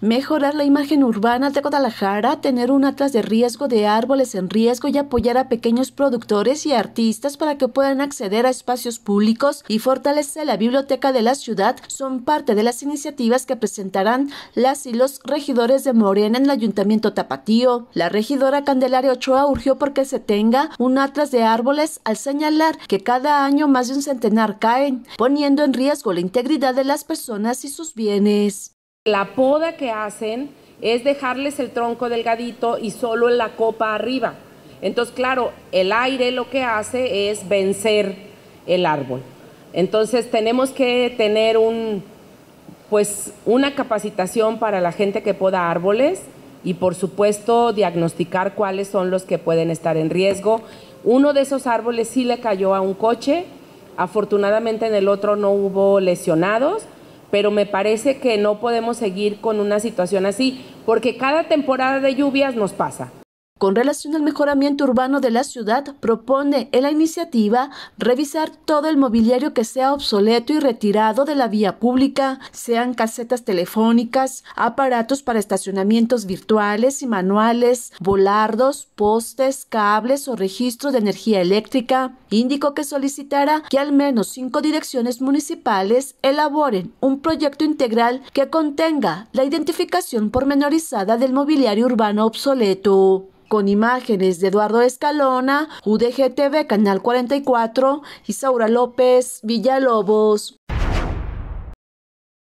Mejorar la imagen urbana de Guadalajara, tener un atlas de riesgo de árboles en riesgo y apoyar a pequeños productores y artistas para que puedan acceder a espacios públicos y fortalecer la biblioteca de la ciudad son parte de las iniciativas que presentarán las y los regidores de Morena en el Ayuntamiento Tapatío. La regidora Candelaria Ochoa urgió porque se tenga un atlas de árboles al señalar que cada año más de un centenar caen, poniendo en riesgo la integridad de las personas y sus bienes. La poda que hacen es dejarles el tronco delgadito y solo la copa arriba. Entonces, claro, el aire lo que hace es vencer el árbol. Entonces, tenemos que tener un, pues, una capacitación para la gente que poda árboles y, por supuesto, diagnosticar cuáles son los que pueden estar en riesgo. Uno de esos árboles sí le cayó a un coche, afortunadamente en el otro no hubo lesionados, pero me parece que no podemos seguir con una situación así, porque cada temporada de lluvias nos pasa. Con relación al mejoramiento urbano de la ciudad, propone en la iniciativa revisar todo el mobiliario que sea obsoleto y retirado de la vía pública, sean casetas telefónicas, aparatos para estacionamientos virtuales y manuales, volardos, postes, cables o registros de energía eléctrica. Indicó que solicitará que al menos cinco direcciones municipales elaboren un proyecto integral que contenga la identificación pormenorizada del mobiliario urbano obsoleto con imágenes de Eduardo Escalona, UDGTV, Canal 44, Isaura López, Villalobos.